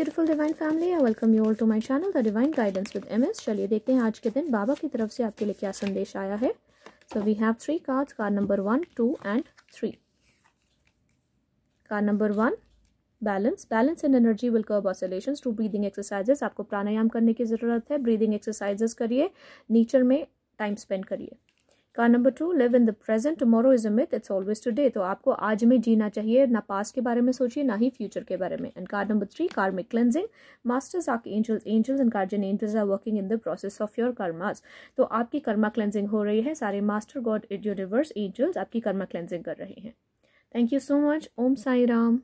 beautiful divine family I welcome you all to my channel the divine guidance with MS चलिए देखते हैं आज के दिन बाबा की तरफ से आपके लिए क्या संदेश आया है so we have three cards card number one two and three card number one balance balance and energy will curve oscillation to breathing exercises आपको प्राणायाम करने की ज़रूरत है ब्रीदिंग एक्सरसाइजेस करिए नेचर में टाइम स्पेंड करिए point number two live in the present tomorrow is a myth it's always day तो आपको आज में जीना चाहिए ना पास्ट के बारे में सोचिए ना ही फ्यूचर के बारे में and card number three karmic cleansing masters are angels angels and guardian angels are working in the process of your karmas तो आपकी कर्मा क्लेंजिंग हो रही है सारे मास्टर गॉड यूनिवर्स एंजल्स आपकी कर्मा क्लेंजिंग कर रहे हैं thank you so much Om Sai Ram